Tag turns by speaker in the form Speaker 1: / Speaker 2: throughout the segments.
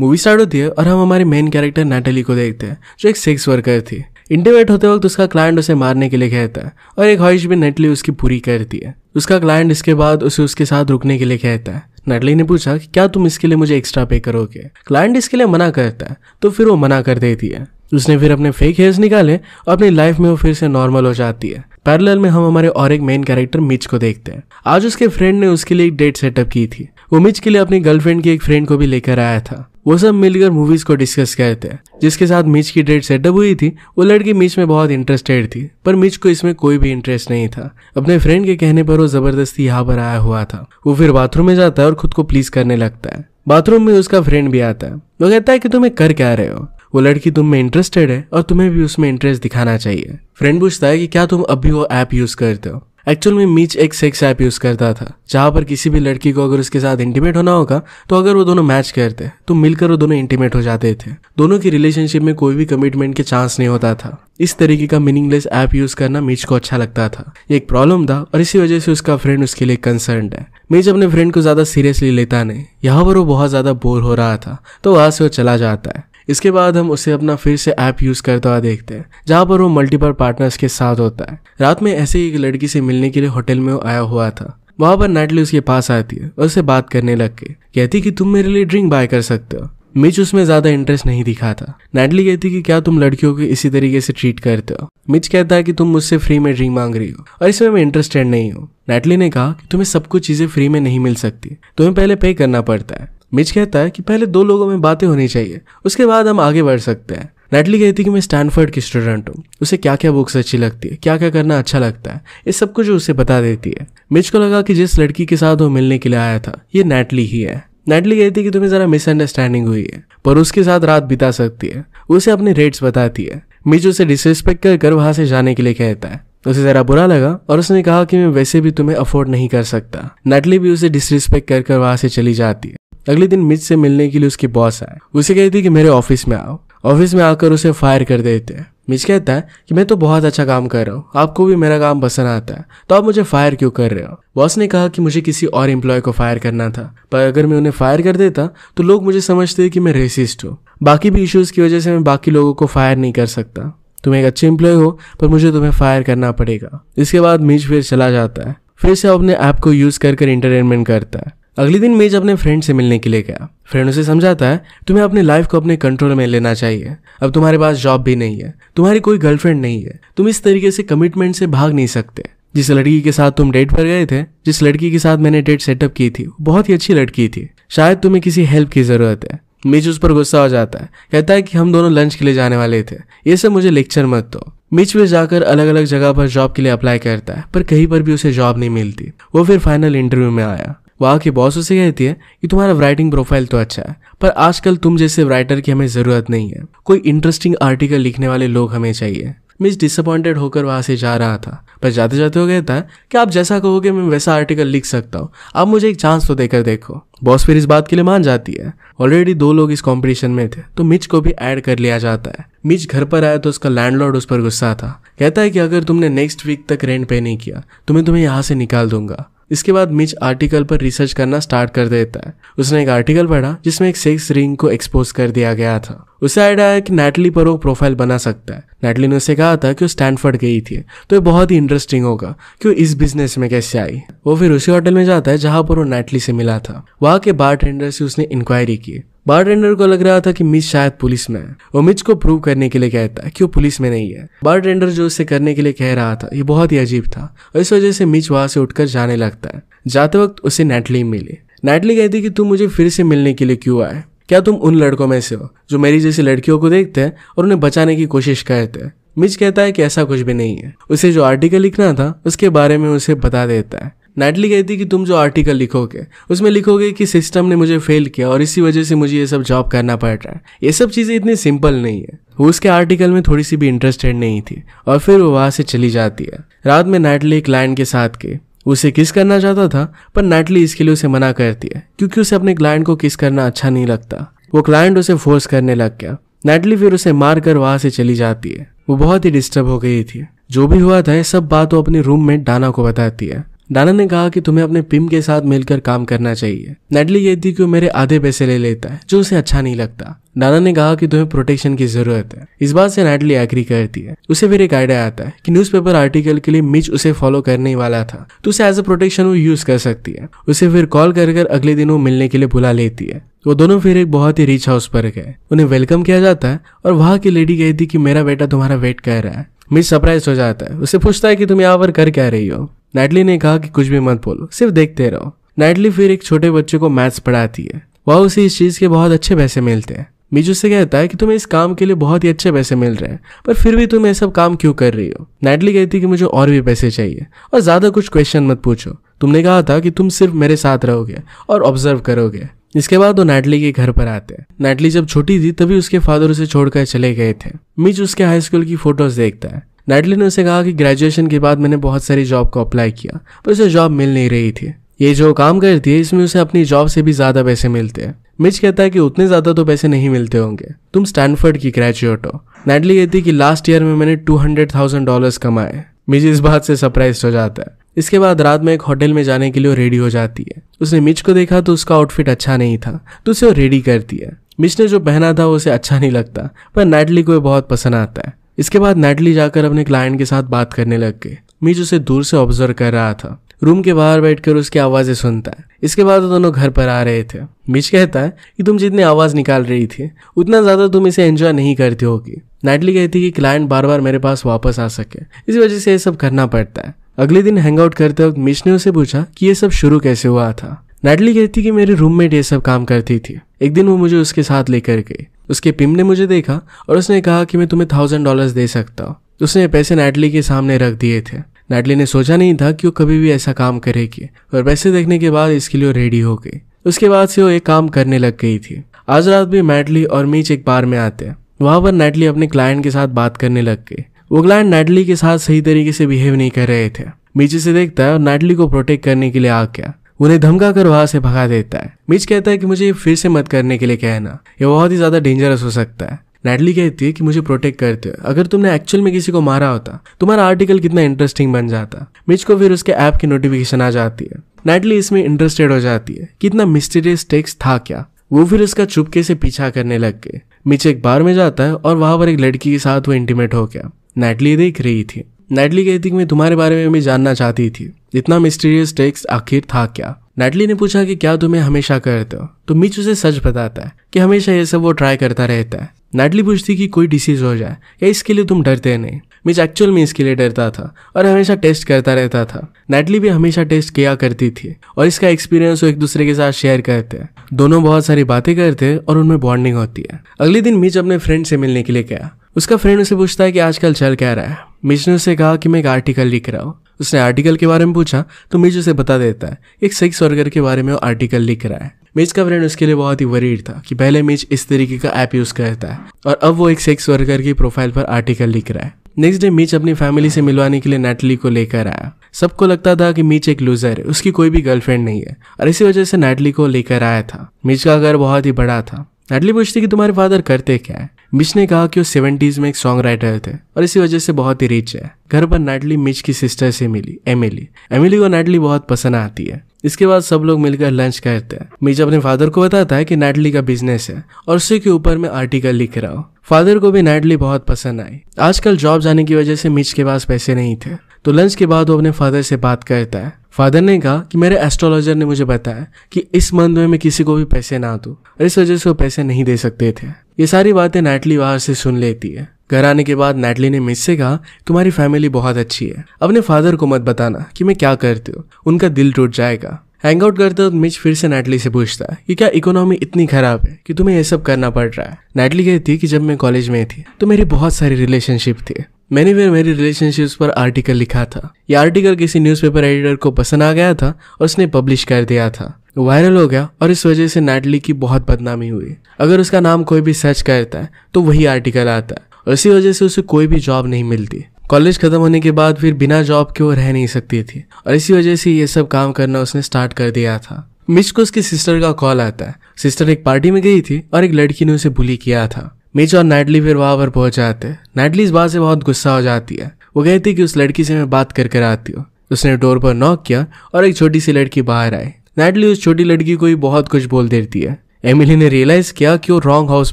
Speaker 1: movie start होती है और हम हमारे मेन कैरेक्टर नेटली को देखते हैं जो एक सेक्स वर्कर थी इंटरवेट होते वक्त उसका क्लाइंट उसे मारने के लिए कहता है और एक ख्वाहिश भी नेटली उसकी पूरी करती है उसका क्लाइंट इसके बाद उसे उसके साथ रुकने के लिए कहता है नेटली ने पूछा कि क्या तुम इसके लिए मुझे एक्स्ट्रा पे करोगे क्लाइंट इसके लिए मना करता है तो फिर वो मना कर देती है उसने फिर अपने फेक हेयर्स निकाले और अपनी लाइफ में वो फिर से नॉर्मल हो जाती है पैरेलल में हम हमारे और एक मेन कैरेक्टर मिच को देखते हैं आज उसके फ्रेंड ने उसके लिए एक डेट सेटअप की थी वो मिच के लिए अपनी गर्लफ्रेंड की एक फ्रेंड को भी लेकर आया था वो सब मिलकर मूवीज को डिस्कस करते थे जिसके साथ मिच की डेट सेटअप हुई थी वो लड़की मिच में बहुत इंटरेस्टेड थी पर मिच को इसमें कोई भी इंटरेस्ट नहीं था अपने फ्रेंड के कहने पर वो जबरदस्ती यहाँ पर आया हुआ था वो फिर बाथरूम में जाता है और खुद को प्लीज करने लगता है बाथरूम में उसका फ्रेंड भी आता है वो कहता है कि तुम्हें कर क्या रहे हो वो लड़की तुम में इंटरेस्टेड है और तुम्हें भी उसमें इंटरेस्ट दिखाना चाहिए फ्रेंड पूछता है कि क्या तुम अभी वो ऐप यूज करते हो एक्चुअल में मीच एक सेक्स ऐप यूज़ करता था जहाँ पर किसी भी लड़की को अगर उसके साथ इंटीमेट होना होगा तो अगर वो दोनों मैच करते तो मिलकर वो दोनों इंटीमेट हो जाते थे दोनों की रिलेशनशिप में कोई भी कमिटमेंट के चांस नहीं होता था इस तरीके का मीनिंगलेस ऐप यूज करना मीच को अच्छा लगता था ये एक प्रॉब्लम था और इसी वजह से उसका फ्रेंड उसके लिए कंसर्न है मीच अपने फ्रेंड को ज्यादा सीरियसली लेता नहीं यहाँ पर वो बहुत ज्यादा बोर हो रहा था तो वहां से वो चला जाता है इसके बाद हम उसे अपना फिर से ऐप यूज़ करता हुआ देखते हैं जहाँ पर वो मल्टीपल पार्टनर्स के साथ होता है रात में ऐसे ही एक लड़की से मिलने के लिए होटल में आया हुआ था वहाँ पर नाइटली उसके पास आती है और उससे बात करने लग के कहती कि तुम मेरे लिए ड्रिंक बाय कर सकते हो मिच उसमें ज्यादा इंटरेस्ट नहीं दिखा था नेटली कहती कि क्या तुम लड़कियों को इसी तरीके से ट्रीट करते हो मिच कहता है कि तुम मुझसे फ्री में ड्रिंक मांग रही हो और इसमें मैं इंटरेस्टेड नहीं हूँ नेटली ने कहा कि तुम्हें सब कुछ चीजें फ्री में नहीं मिल सकती तुम्हें पहले पे करना पड़ता है मिच कहता है कि पहले दो लोगों में बातें होनी चाहिए उसके बाद हम आगे बढ़ सकते हैं नेटली कहती कि मैं स्टैनफर्ड की स्टूडेंट हूँ उसे क्या क्या बुक्स अच्छी लगती है क्या क्या करना अच्छा लगता है ये सब कुछ उसे बता देती है मिच को लगा कि जिस लड़की के साथ वो मिलने के लिए आया था ये नेटली ही है नेटली कहती कि तुम्हें ज़रा मिसअंडरस्टैंडिंग हुई है पर उसके साथ रात बिता सकती है उसे अपने रेट्स बताती है मिच उसे डिसरिस्पेक्ट कर कर वहां से जाने के लिए कहता है उसे ज़रा बुरा लगा और उसने कहा कि मैं वैसे भी तुम्हें अफोर्ड नहीं कर सकता नेटली भी उसे डिसरिस्पेक्ट कर कर वहां से चली जाती है अगले दिन मिच से मिलने के लिए उसकी बॉस आए उसे कहती कि मेरे ऑफिस में आओ ऑफिस में आकर उसे फायर कर देते हैं मिच कहता है कि मैं तो बहुत अच्छा काम कर रहा हूँ आपको भी मेरा काम पसंद आता है तो आप मुझे फायर क्यों कर रहे हो बॉस ने कहा कि मुझे किसी और एम्प्लॉय को फायर करना था पर अगर मैं उन्हें फायर कर देता तो लोग मुझे समझते कि मैं रेसिस्ट हूँ बाकी भी इश्यूज़ की वजह से मैं बाकी लोगों को फायर नहीं कर सकता तुम एक अच्छे एम्प्लॉय हो पर मुझे तुम्हें फायर करना पड़ेगा इसके बाद मिच फिर चला जाता है फिर से अपने ऐप को यूज़ कर कर इंटरटेनमेंट करता है अगले दिन मेज अपने फ्रेंड से मिलने के लिए गया फ्रेंड उसे समझाता है तुम्हें अपने लाइफ को अपने कंट्रोल में लेना चाहिए अब तुम्हारे पास जॉब भी नहीं है तुम्हारी कोई गर्लफ्रेंड नहीं है तुम इस तरीके से कमिटमेंट से भाग नहीं सकते जिस लड़की के साथ तुम डेट पर गए थे जिस लड़की के साथ मैंने डेट सेटअप की थी बहुत ही अच्छी लड़की थी शायद तुम्हें किसी हेल्प की ज़रूरत है मेज उस पर गुस्सा हो जाता है कहता है कि हम दोनों लंच के लिए जाने वाले थे ये सब मुझे लेक्चर मत दो मिच वे जाकर अलग अलग जगह पर जॉब के लिए अप्लाई करता है पर कहीं पर भी उसे जॉब नहीं मिलती वो फिर फाइनल इंटरव्यू में आया वहाँ के बॉस उसे कहती है कि तुम्हारा राइटिंग प्रोफाइल तो अच्छा है पर आजकल तुम जैसे राइटर की हमें ज़रूरत नहीं है कोई इंटरेस्टिंग आर्टिकल लिखने वाले लोग हमें चाहिए मिस डिसअपॉइंटेड होकर वहाँ से जा रहा था पर जाते जाते वो कहता है कि आप जैसा कहोगे मैं वैसा आर्टिकल लिख सकता हूँ आप मुझे एक चांस तो देकर देखो बॉस फिर इस बात के लिए मान जाती है ऑलरेडी दो लोग इस कॉम्पिटिशन में थे तो मिच को भी ऐड कर लिया जाता है मिच घर पर आया तो उसका लैंडलॉर्ड उस पर गुस्सा था कहता है कि अगर तुमने नेक्स्ट वीक तक रेंट पे नहीं किया तो मैं तुम्हें यहाँ से निकाल दूंगा इसके बाद मिच आर्टिकल पर रिसर्च करना स्टार्ट कर देता है उसने एक आर्टिकल पढ़ा जिसमें एक सेक्स रिंग को एक्सपोज कर दिया गया था उसे आइडिया है कि नेटली पर वो प्रोफाइल बना सकता है नेटली ने उसे कहा था कि वो स्टैनफर्ड गई थी तो ये बहुत ही इंटरेस्टिंग होगा कि वो इस बिजनेस में कैसे आई वो फिर उसी होटल में जाता है जहाँ पर वो नेटली से मिला था वहाँ के बार से उसने इंक्वायरी की बारटेंडर को लग रहा था कि मिच शायद पुलिस में है वो मिच को प्रूव करने के लिए कहता है कि वो पुलिस में नहीं है बारटेंडर जो उसे करने के लिए कह रहा था ये बहुत ही अजीब था और इस वजह से मिच वहां से उठकर जाने लगता है जाते वक्त उसे नेटली मिली नेटली कहती कि तुम मुझे फिर से मिलने के लिए क्यों आए क्या तुम उन लड़कों में से हो जो मेरी जैसी लड़कियों को देखते हैं और उन्हें बचाने की कोशिश करते हैं मिच कहता है कि ऐसा कुछ भी नहीं है उसे जो आर्टिकल लिखना था उसके बारे में उसे बता देता है नैटली कहती कि तुम जो आर्टिकल लिखोगे उसमें लिखोगे कि सिस्टम ने मुझे फेल किया और इसी वजह से मुझे ये सब जॉब करना पड़ रहा है ये सब चीज़ें इतनी सिंपल नहीं है वो उसके आर्टिकल में थोड़ी सी भी इंटरेस्टेड नहीं थी और फिर वो वहाँ से चली जाती है रात में नैटली क्लाइंट के साथ के उसे किस करना चाहता था पर नैटली इसके लिए उसे मना करती है क्योंकि उसे अपने क्लाइंट को किस करना अच्छा नहीं लगता वो क्लाइंट उसे फोर्स करने लग गया नैटली फिर उसे मार कर वहाँ से चली जाती है वो बहुत ही डिस्टर्ब हो गई थी जो भी हुआ था ये सब बात वो अपने रूम में डाना को बताती है डाना ने कहा कि तुम्हें अपने पिम के साथ मिलकर काम करना चाहिए नेडली थी कि वो मेरे आधे पैसे ले लेता है जो उसे अच्छा नहीं लगता डाना ने कहा कि तुम्हें प्रोटेक्शन की जरूरत है इस बात से नेडली एग्री करती है उसे फिर एक आइडिया आता है कि न्यूज़पेपर आर्टिकल के लिए मिच उसे फॉलो करने वाला था तो उसे एज अ प्रोटेक्शन वो यूज कर सकती है उसे फिर कॉल कर कर अगले दिन वो मिलने के लिए बुला लेती है वो दोनों फिर एक बहुत ही रिच हाउस पर गए उन्हें वेलकम किया जाता है और वहाँ की लेडी कहती कि मेरा बेटा तुम्हारा वेट कर रहा है मिच सरप्राइज हो जाता है उसे पूछता है कि तुम यहाँ पर कर क्या रही हो नेटली ने कहा कि कुछ भी मत बोलो सिर्फ देखते रहो नेटली फिर एक छोटे बच्चे को मैथ्स पढ़ाती है वह उसे इस चीज़ के बहुत अच्छे पैसे मिलते हैं मीजू से कहता है कि तुम्हें इस काम के लिए बहुत ही अच्छे पैसे मिल रहे हैं पर फिर भी तुम ये सब काम क्यों कर रही हो नैटली कहती कि मुझे और भी पैसे चाहिए और ज़्यादा कुछ क्वेश्चन मत पूछो तुमने कहा था कि तुम सिर्फ मेरे साथ रहोगे और ऑब्जर्व करोगे इसके बाद वो नेटली के घर पर आते हैं नाइटली जब छोटी थी तभी उसके फादर उसे छोड़कर चले गए थे मिज उसके हाई स्कूल की फोटोज देखता है नाइटली ने उसे कहा कि ग्रेजुएशन के बाद मैंने बहुत सारी जॉब को अप्लाई किया पर उसे जॉब मिल नहीं रही थी ये जो काम करती है इसमें उसे अपनी जॉब से भी ज़्यादा पैसे मिलते हैं मिच कहता है कि उतने ज़्यादा तो पैसे नहीं मिलते होंगे तुम स्टैनफर्ड की ग्रेजुएट हो नाइटली कहती है कि लास्ट ईयर में मैंने टू हंड्रेड थाउजेंड डॉलर्स कमाए मिच इस बात से सरप्राइज हो जाता है इसके बाद रात में एक होटल में जाने के लिए रेडी हो जाती है उसने मिच को देखा तो उसका आउटफिट अच्छा नहीं था तो उसे वो रेडी करती है मिच ने जो पहना था उसे अच्छा नहीं लगता पर नैटली को बहुत पसंद आता है इसके बाद नेटली जाकर अपने क्लाइंट के साथ बात करने लग गए मीज उसे दूर से ऑब्जर्व कर रहा था रूम के बाहर बैठकर उसकी आवाज़ें सुनता है इसके बाद वो दोनों घर पर आ रहे थे मिच कहता है कि तुम जितनी आवाज़ निकाल रही थी उतना ज़्यादा तुम इसे एंजॉय नहीं करती होगी नाइटली कहती कि क्लाइंट बार बार मेरे पास वापस आ सके इसी वजह से ये सब करना पड़ता है अगले दिन हैंग आउट करते वक्त मिच ने उसे पूछा कि ये सब शुरू कैसे हुआ था नैटली कहती कि मेरे रूममेट ये सब काम करती थी एक दिन वो मुझे उसके साथ लेकर गई उसके पिम ने मुझे देखा और उसने कहा कि मैं तुम्हें थाउजेंड डॉलर दे सकता हूँ उसने पैसे नैटली के सामने रख दिए थे नैटली ने सोचा नहीं था कि वो कभी भी ऐसा काम करेगी और पैसे देखने के बाद इसके लिए रेडी हो गई उसके बाद से वो एक काम करने लग गई थी आज रात भी मैटली और मीच एक बार में आते वहां पर नैटली अपने क्लाइंट के साथ बात करने लग गई वो क्लाइंट नैटली के साथ सही तरीके से बिहेव नहीं कर रहे थे मीचे से देखता है और नैटली को प्रोटेक्ट करने के लिए आ गया उन्हें धमका कर वहां से भगा देता है मिच कहता है कि मुझे फिर से मत करने के लिए कहना यह बहुत ही ज्यादा डेंजरस हो सकता है नेटली कहती है कि मुझे प्रोटेक्ट करते हो अगर तुमने एक्चुअल में किसी को मारा होता तुम्हारा आर्टिकल कितना इंटरेस्टिंग बन जाता मिच को फिर उसके ऐप की नोटिफिकेशन आ जाती है नेटली इसमें इंटरेस्टेड हो जाती है कितना मिस्टीरियस टेक्स्ट था क्या वो फिर उसका चुपके से पीछा करने लग गए मिच एक बार में जाता है और वहां पर एक लड़की के साथ वो इंटीमेट हो गया नेटली देख रही थी नेटली कहती कि मैं तुम्हारे बारे में भी जानना चाहती थी इतना मिस्टीरियस टेक्स्ट आखिर था क्या नेटली ने पूछा कि क्या तुम्हें हमेशा करते हो तो मिच उसे सच बताता है कि हमेशा ये सब वो ट्राई करता रहता है नेटली पूछती कि कोई डिसीज हो जाए या इसके लिए तुम डरते नहीं मिच एक्चुअल में इसके लिए डरता था और हमेशा टेस्ट करता रहता था नेटली भी हमेशा टेस्ट किया करती थी और इसका एक्सपीरियंस वो एक दूसरे के साथ शेयर करते हैं दोनों बहुत सारी बातें करते हैं और उनमें बॉन्डिंग होती है अगले दिन मिच अपने फ्रेंड से मिलने के लिए गया उसका फ्रेंड उसे पूछता है कि आजकल चल क्या रहा है मिज ने उसे कहा कि मैं एक आर्टिकल लिख रहा हूँ उसने आर्टिकल के बारे में पूछा तो मिज उसे बता देता है एक सेक्स वर्कर के बारे में वो आर्टिकल लिख रहा है मिज का फ्रेंड उसके लिए बहुत ही वरीड था कि पहले मिज इस तरीके का ऐप यूज़ करता है और अब वो एक सेक्स वर्कर की प्रोफाइल पर आर्टिकल लिख रहा है नेक्स्ट डे मीच अपनी फैमिली से मिलवाने के लिए नेटली को लेकर आया सबको लगता था कि मीच एक लूजर है उसकी कोई भी गर्लफ्रेंड नहीं है और इसी वजह से नेटली को लेकर आया था मिच का घर बहुत ही बड़ा था नेटली पूछती कि तुम्हारे फादर करते क्या है मिच ने कहा कि वो सेवेंटीज़ में एक सॉन्ग राइटर थे और इसी वजह से बहुत ही रिच है घर पर नाइटली मिच की सिस्टर से मिली एमिली एमिली को नाइटली बहुत पसंद आती है इसके बाद सब लोग मिलकर लंच करते हैं मिच अपने फादर को बताता है कि नैटली का बिजनेस है और उसी के ऊपर मैं आर्टिकल लिख रहा हूँ फादर को भी नैटली बहुत पसंद आई आजकल जॉब जाने की वजह से मिच के पास पैसे नहीं थे तो लंच के बाद वो अपने फादर से बात करता है फादर ने कहा कि मेरे एस्ट्रोलॉजर ने मुझे बताया कि इस मंथ में मैं किसी को भी पैसे ना दू और इस वजह से वो पैसे नहीं दे सकते थे ये सारी बातें नैटली बाहर से सुन लेती है घर आने के बाद नेटली ने मिस से कहा तुम्हारी फैमिली बहुत अच्छी है अपने फादर को मत बताना कि मैं क्या करती हूँ उनका दिल टूट जाएगा हैंग आउट करते वक्त मिच फिर से नैटली से पूछता है कि क्या इकोनॉमी इतनी खराब है कि तुम्हें यह सब करना पड़ रहा है नेटली कहती है कि जब मैं कॉलेज में थी तो मेरी बहुत सारी रिलेशनशिप थी मैंने फिर मेरी रिलेशनशिप्स पर आर्टिकल लिखा था यह आर्टिकल किसी न्यूज़पेपर एडिटर को पसंद आ गया था और उसने पब्लिश कर दिया था वायरल हो गया और इस वजह से नैटली की बहुत बदनामी हुई अगर उसका नाम कोई भी सर्च करता है तो वही आर्टिकल आता है और इसी वजह से उसे कोई भी जॉब नहीं मिलती कॉलेज खत्म होने के बाद फिर बिना जॉब के वो रह नहीं सकती थी और इसी वजह से ये सब काम करना उसने स्टार्ट कर दिया था मिच को उसकी सिस्टर का कॉल आता है सिस्टर एक पार्टी में गई थी और एक लड़की ने उसे बुली किया था मिच और नैडली फिर वहाँ पर पहुँच जाते हैं नैडली इस बात से बहुत गुस्सा हो जाती है वो कहती कि उस लड़की से मैं बात कर कर आती हूँ उसने डोर पर नॉक किया और एक छोटी सी लड़की बाहर आई नैडली उस छोटी लड़की को ही बहुत कुछ बोल देती है एमिली ने रियलाइज किया कि वो रॉन्ग हाउस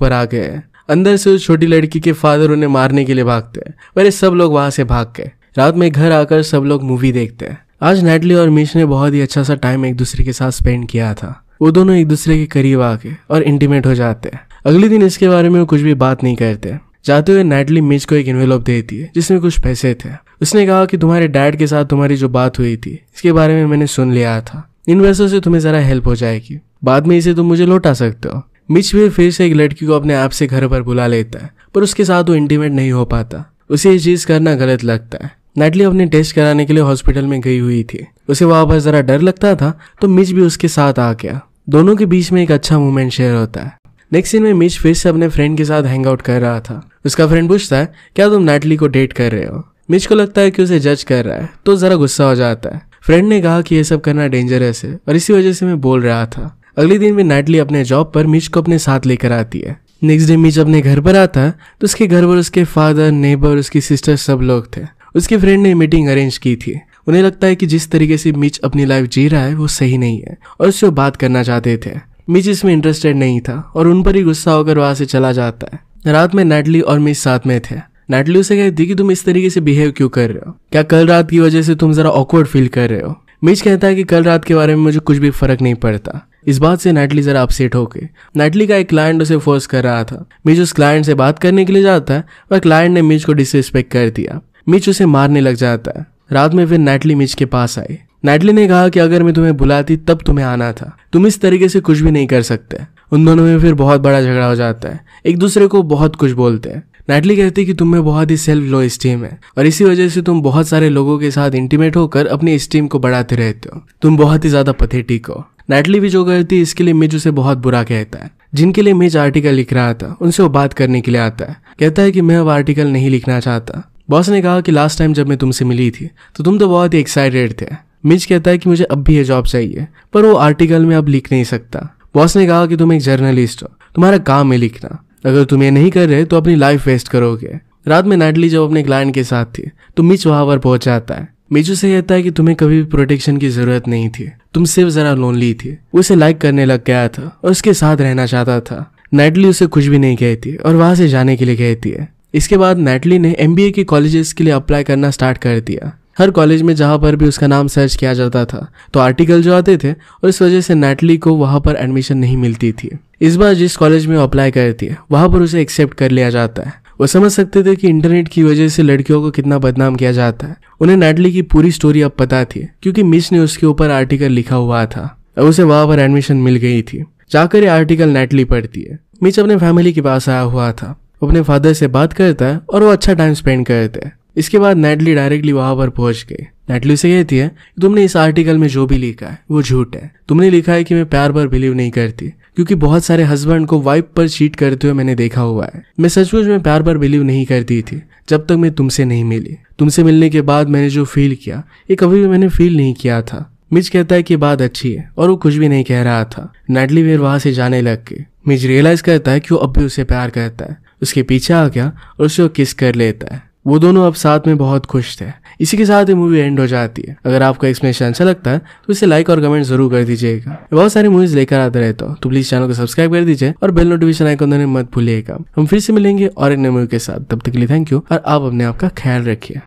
Speaker 1: पर आ गए हैं अंदर से उस छोटी लड़की के फादर उन्हें मारने के लिए भागते हैं पर सब लोग वहाँ से भाग गए रात में घर आकर सब लोग मूवी देखते हैं आज नैडली और मिश ने बहुत ही अच्छा सा टाइम एक दूसरे के साथ स्पेंड किया था वो दोनों एक दूसरे के करीब आके और इंटीमेट हो जाते हैं अगले दिन इसके बारे में कुछ भी बात नहीं करते जाते हुए नैटली मिज को एक इन्वेलप देती है जिसमें कुछ पैसे थे उसने कहा कि तुम्हारे डैड के साथ तुम्हारी जो बात हुई थी इसके बारे में मैंने सुन लिया था इन पैसों से तुम्हें ज़रा हेल्प हो जाएगी बाद में इसे तुम मुझे लौटा सकते हो मिच भी फिर से एक लड़की को अपने आप से घर पर बुला लेता है पर उसके साथ वो इंटीमेट नहीं हो पाता उसे ये चीज़ करना गलत लगता है नेटली अपने टेस्ट कराने के लिए हॉस्पिटल में गई हुई थी उसे वहां पर ज़रा डर लगता था तो मिच भी उसके साथ आ गया दोनों के बीच में एक अच्छा मोमेंट शेयर होता है नेक्स्ट सीन में मिच फिर से अपने फ्रेंड के साथ हैंग आउट कर रहा था उसका फ्रेंड पूछता है क्या तुम नैटली को डेट कर रहे हो मिच को लगता है कि उसे जज कर रहा है तो ज़रा गुस्सा हो जाता है फ्रेंड ने कहा कि यह सब करना डेंजरस है और इसी वजह से मैं बोल रहा था अगले दिन भी नेटली अपने जॉब पर मिच को अपने साथ लेकर आती है नेक्स्ट डे मिच अपने घर पर आता है तो उसके घर पर उसके फादर नेबर उसकी सिस्टर सब लोग थे उसके फ्रेंड ने मीटिंग अरेंज की थी उन्हें लगता है कि जिस तरीके से मिच अपनी लाइफ जी रहा है वो सही नहीं है और उससे बात करना चाहते थे मिच इसमें इंटरेस्टेड नहीं था और उन पर ही गुस्सा होकर वहां से चला जाता है रात में नेटली और मिच साथ में थे नेटली उसे कहती कि तुम इस तरीके से बिहेव क्यों कर रहे हो क्या कल रात की वजह से तुम जरा ऑकवर्ड फील कर रहे हो मिच कहता है कि कल रात के बारे में मुझे कुछ भी फर्क नहीं पड़ता इस बात से नेटली जरा अपसेट होके नेटली का एक क्लाइंट उसे फोर्स कर रहा था मिच उस क्लाइंट से बात करने के लिए जाता है वह क्लाइंट ने मिच को डिसरिस्पेक्ट कर दिया मिच उसे मारने लग जाता है रात में फिर नेटली मिच के पास आई नेटली ने कहा कि अगर मैं तुम्हें बुलाती तब तुम्हें आना था तुम इस तरीके से कुछ भी नहीं कर सकते उन दोनों में फिर बहुत बड़ा झगड़ा हो जाता है एक दूसरे को बहुत कुछ बोलते हैं नेटली कहती है कि तुम्हें बहुत ही सेल्फ लो स्टीम है और इसी वजह से तुम बहुत सारे लोगों के साथ इंटीमेट होकर अपनी स्टीम को बढ़ाते रहते हो तुम बहुत ही ज़्यादा पथेटिक हो नेटली भी जो करती है इसके लिए मिज उसे बहुत बुरा कहता है जिनके लिए मिज आर्टिकल लिख रहा था उनसे वो बात करने के लिए आता है कहता है कि मैं अब आर्टिकल नहीं लिखना चाहता बॉस ने कहा कि लास्ट टाइम जब मैं तुमसे मिली थी तो तुम तो बहुत ही एक्साइटेड थे मिच कहता है कि मुझे अब भी ये जॉब चाहिए पर वो आर्टिकल में अब लिख नहीं सकता बॉस ने कहा कि तुम एक जर्नलिस्ट हो तुम्हारा काम है लिखना अगर तुम ये नहीं कर रहे तो अपनी लाइफ वेस्ट करोगे रात में नाटली जब अपने क्लाइंट के साथ थी तो मिच वहां पर पहुंच जाता है मिचू से कहता है कि तुम्हें कभी भी प्रोटेक्शन की जरूरत नहीं थी तुम सिर्फ जरा लोनली थी उसे लाइक करने लग गया था और उसके साथ रहना चाहता था नाइटली उसे कुछ भी नहीं कहती और वहां से जाने के लिए कहती है इसके बाद नैटली ने एम के कॉलेजेस के लिए अप्लाई करना स्टार्ट कर दिया हर कॉलेज में जहाँ पर भी उसका नाम सर्च किया जाता था तो आर्टिकल जो आते थे और इस वजह से नेटली को वहाँ पर एडमिशन नहीं मिलती थी इस बार जिस कॉलेज में अप्लाई करती है वहाँ पर उसे एक्सेप्ट कर लिया जाता है वो समझ सकते थे कि इंटरनेट की वजह से लड़कियों को कितना बदनाम किया जाता है उन्हें नेटली की पूरी स्टोरी अब पता थी क्योंकि मिस ने उसके ऊपर आर्टिकल लिखा हुआ था और उसे वहाँ पर एडमिशन मिल गई थी जाकर ये आर्टिकल नेटली पढ़ती है मिच अपने फैमिली के पास आया हुआ था अपने फादर से बात करता है और वो अच्छा टाइम स्पेंड करते हैं इसके बाद नेटली डायरेक्टली वहां पर पहुंच गई नेटली से कहती है तुमने इस आर्टिकल में जो भी लिखा है वो झूठ है तुमने लिखा है कि मैं प्यार पर बिलीव नहीं करती क्योंकि बहुत सारे हस्बैंड को वाइफ पर चीट करते हुए मैंने देखा हुआ है मैं सचमुच में प्यार पर बिलीव नहीं करती थी जब तक मैं तुमसे नहीं मिली तुमसे मिलने के बाद मैंने जो फील किया ये कभी भी मैंने फील नहीं किया था मिज कहता है कि बात अच्छी है और वो कुछ भी नहीं कह रहा था नेटली फिर वहां से जाने लग गई मिज रियलाइज करता है कि वो अब भी उसे प्यार करता है उसके पीछे आ गया और उसे वो किस कर लेता है वो दोनों अब साथ में बहुत खुश थे इसी के साथ ये मूवी एंड हो जाती है अगर आपको एक्सप्लेनेशन अच्छा लगता है तो इसे लाइक और कमेंट जरूर कर दीजिएगा बहुत सारी मूवीज लेकर आते रहते हो तो प्लीज चैनल को सब्सक्राइब कर दीजिए और बेल नोटिफिकेशन आइकन देने मत भूलिएगा हम फिर से मिलेंगे और एक नई मूवी के साथ तब तक के लिए थैंक यू और आप अपने आपका ख्याल रखिए